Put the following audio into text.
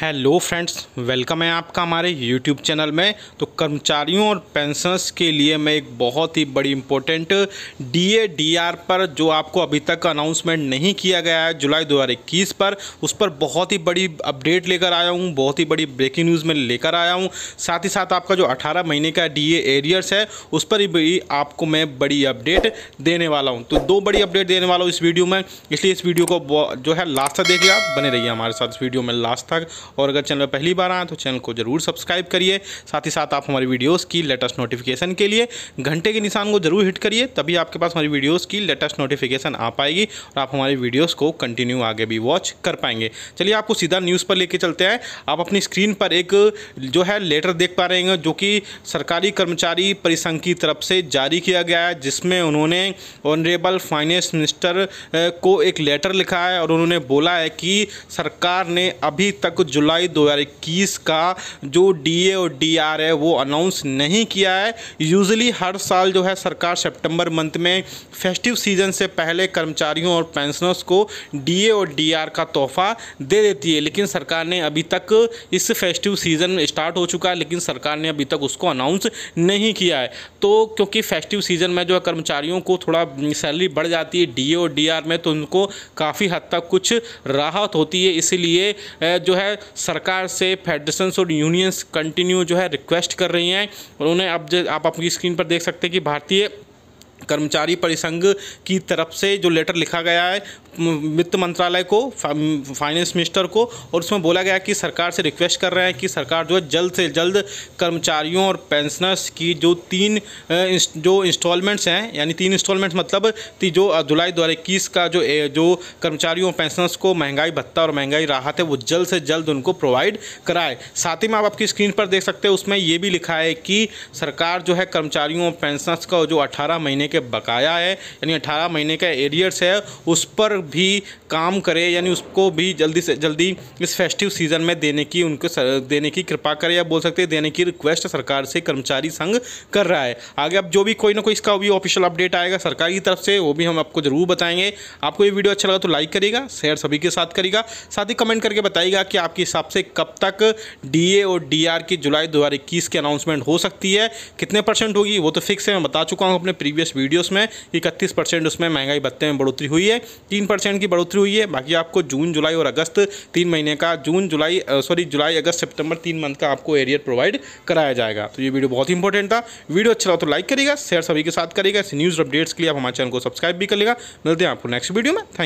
hello friends welcome है आपका हमारे यूट्यूब चैनल में तो कर्मचारियों और पेंशनर्स के लिए मैं एक बहुत ही बड़ी इम्पोर्टेंट डी पर जो आपको अभी तक अनाउंसमेंट नहीं किया गया है जुलाई दो पर उस पर बहुत ही बड़ी अपडेट लेकर आया हूँ बहुत ही बड़ी ब्रेकिंग न्यूज़ में लेकर आया हूँ साथ ही साथ आपका जो अठारह महीने का डी एरियर्स है उस पर भी आपको मैं बड़ी अपडेट देने वाला हूँ तो दो बड़ी अपडेट देने वाला हूँ इस वीडियो में इसलिए इस वीडियो को जो है लास्ट तक देखिए आप बने रहिए हमारे साथ इस वीडियो में लास्ट तक और अगर चैनल पहली बार आए तो चैनल को जरूर सब्सक्राइब करिए साथ ही साथ आप हमारी वीडियोज़ की लेटेस्ट नोटिफिकेशन के लिए घंटे के निशान को जरूर हिट करिए तभी आपके पास हमारी वीडियोज़ की लेटेस्ट नोटिफिकेशन आ पाएगी और आप हमारी वीडियोज़ को कंटिन्यू आगे भी वॉच कर पाएंगे चलिए आपको सीधा न्यूज़ पर लेके चलते हैं आप अपनी स्क्रीन पर एक जो है लेटर देख पा रहे हैं जो कि सरकारी कर्मचारी परिसंघ की तरफ से जारी किया गया है जिसमें उन्होंने ऑनरेबल फाइनेंस मिनिस्टर को एक लेटर लिखा है और उन्होंने बोला है कि सरकार ने अभी तक जुलाई 2021 का जो डीए और डीआर है वो अनाउंस नहीं किया है यूजली हर साल जो है सरकार सितंबर मंथ में फेस्टिव सीजन से पहले कर्मचारियों और पेंशनर्स को डीए और डीआर का तोहफा दे देती है लेकिन सरकार ने अभी तक इस फेस्टिव सीज़न स्टार्ट हो चुका है लेकिन सरकार ने अभी तक उसको अनाउंस नहीं किया है तो क्योंकि फेस्टिव सीज़न में जो है कर्मचारियों को थोड़ा सैलरी बढ़ जाती है डी और डी में तो उनको काफ़ी हद तक कुछ राहत होती है इसीलिए जो है सरकार से फेडरेशन और यूनियंस कंटिन्यू जो है रिक्वेस्ट कर रही हैं उन्हें अब आप अपनी स्क्रीन पर देख सकते हैं कि भारतीय कर्मचारी परिसंघ की तरफ से जो लेटर लिखा गया है वित्त मंत्रालय को फाइनेंस मिनिस्टर को और उसमें बोला गया कि सरकार से रिक्वेस्ट कर रहे हैं कि सरकार जो है जल्द से जल्द कर्मचारियों और पेंशनर्स की जो तीन जो इंस्टॉलमेंट्स हैं यानी तीन इंस्टॉलमेंट्स मतलब जो जुलाई दो का जो जो कर्मचारियों और पेंशनर्स को महंगाई भत्ता और महंगाई राहत है वो जल्द से जल्द उनको प्रोवाइड कराए साथ ही में आप आपकी स्क्रीन पर देख सकते हैं उसमें ये भी लिखा है कि सरकार जो है कर्मचारियों और पेंशनर्स का जो अठारह महीने के बकाया है यानी अठारह महीने का एरियर्स है उस पर भी काम करे यानी उसको भी जल्दी से जल्दी इस फेस्टिव सीज़न में देने की उनको देने की कृपा करें या बोल सकते हैं देने की रिक्वेस्ट सरकार से कर्मचारी संघ कर रहा है आगे अब जो भी कोई ना कोई इसका भी ऑफिशियल अपडेट आएगा सरकार की तरफ से वो भी हम आपको ज़रूर बताएंगे आपको ये वीडियो अच्छा लगा तो लाइक करेगा शेयर सभी के साथ करेगा साथ ही कमेंट करके बताइएगा कि आपके हिसाब से कब तक डी और डी की जुलाई दो की अनाउंसमेंट हो सकती है कितने परसेंट होगी वो तो फिक्स है मैं बता चुका हूँ अपने प्रीवियस वीडियोस में इकतीस परसेंट उसमें महंगाई भत्ते में बढ़ोतरी हुई है तीन परसेंट की बढ़ोतरी हुई है बाकी आपको जून जुलाई और अगस्त तीन महीने का जून जुलाई सॉरी जुलाई अगस्त सितंबर तीन मंथ का आपको एरियर प्रोवाइड कराया जाएगा तो ये वीडियो बहुत ही इंपॉर्टेंट था वीडियो अच्छा लगा तो लाइक करेगा शेयर सभी के साथ करेगा इस न्यूज़ अपडेट्स के लिए आप हमारे चैनल को सब्सक्राइब भी लेगा मिलते हैं आपको नेक्स्ट वीडियो में थैंक